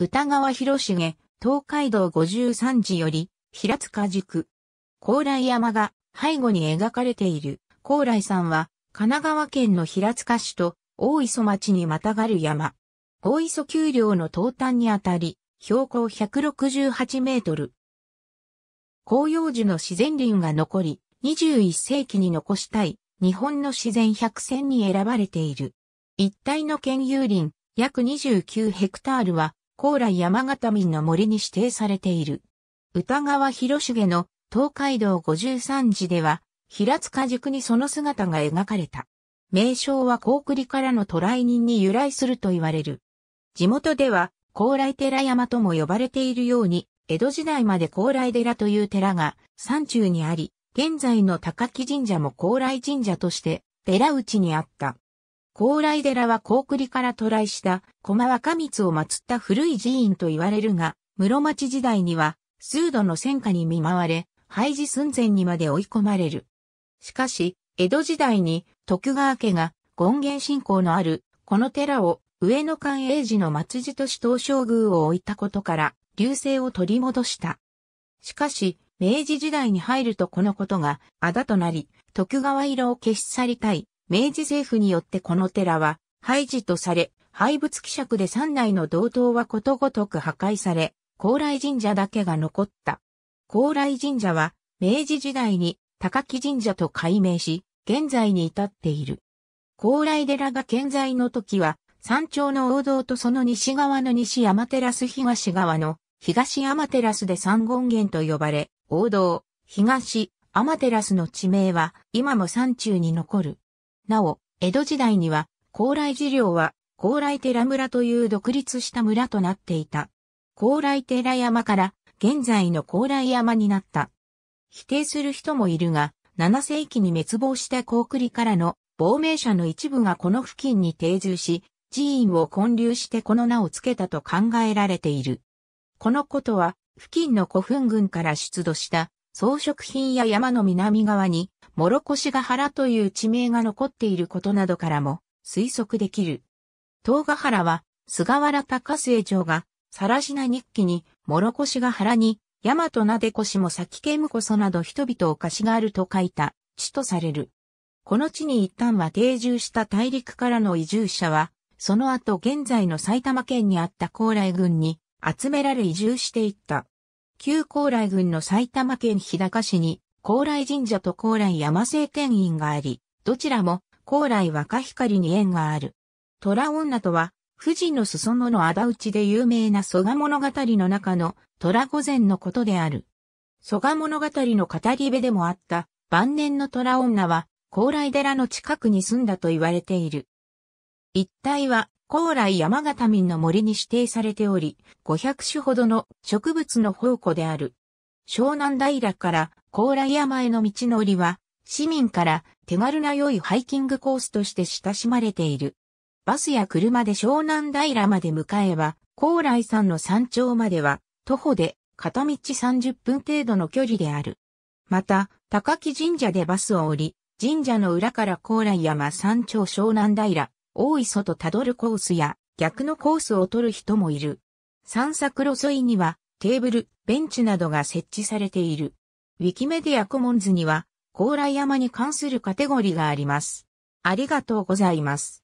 歌川広重、東海道53時より、平塚塾。高麗山が背後に描かれている。高麗山は、神奈川県の平塚市と大磯町にまたがる山。大磯丘陵の東端にあたり、標高168メートル。紅葉樹の自然林が残り、21世紀に残したい、日本の自然百選に選ばれている。一帯の県有林、約29ヘクタールは、高麗山形民の森に指定されている。歌川広重の東海道五十三寺では、平塚塾にその姿が描かれた。名称は高栗からの渡来人に由来すると言われる。地元では、高麗寺山とも呼ばれているように、江戸時代まで高麗寺という寺が山中にあり、現在の高木神社も高麗神社として、寺内にあった。高麗寺は高栗から渡来した駒若光を祀った古い寺院と言われるが、室町時代には数度の戦火に見舞われ、廃寺寸前にまで追い込まれる。しかし、江戸時代に徳川家が権現信仰のあるこの寺を上野寛永寺の末寺とし東照宮を置いたことから、流星を取り戻した。しかし、明治時代に入るとこのことがあだとなり、徳川色を消し去りたい明治政府によってこの寺は廃寺とされ、廃仏希釈で山内の道東はことごとく破壊され、高麗神社だけが残った。高麗神社は明治時代に高木神社と改名し、現在に至っている。高麗寺が健在の時は、山頂の王道とその西側の西山テラス東側の東山テラスで三権現と呼ばれ、王道、東、アマテラスの地名は今も山中に残る。なお、江戸時代には、高麗寺領は、高麗寺村という独立した村となっていた。高麗寺山から、現在の高麗山になった。否定する人もいるが、7世紀に滅亡した高栗からの亡命者の一部がこの付近に定住し、寺院を建立してこの名を付けたと考えられている。このことは、付近の古墳群から出土した装飾品や山の南側に諸越ヶ原という地名が残っていることなどからも推測できる。東ヶ原は菅原高末城が、更科日記に、諸越ヶ原に、大和なでこしも先けむこそなど人々を貸しがあると書いた地とされる。この地に一旦は定住した大陸からの移住者は、その後現在の埼玉県にあった高麗郡に集められ移住していった。旧高麗郡の埼玉県日高市に高麗神社と高麗山聖天院があり、どちらも高麗若光に縁がある。虎女とは、富士の裾野の仇討ちで有名な蘇我物語の中の虎御前のことである。蘇我物語の語り部でもあった晩年の虎女は高麗寺の近くに住んだと言われている。一帯は高麗山形民の森に指定されており、500種ほどの植物の宝庫である。湘南平から高麗山への道のりは、市民から手軽な良いハイキングコースとして親しまれている。バスや車で湘南平まで向かえば、高麗山の山頂までは、徒歩で片道30分程度の距離である。また、高木神社でバスを降り、神社の裏から高麗山山頂湘南平、大磯とたどるコースや、逆のコースを取る人もいる。散策路沿いには、テーブル、ベンチなどが設置されている。ウィキメディアコモンズには、高麗山に関するカテゴリがあります。ありがとうございます。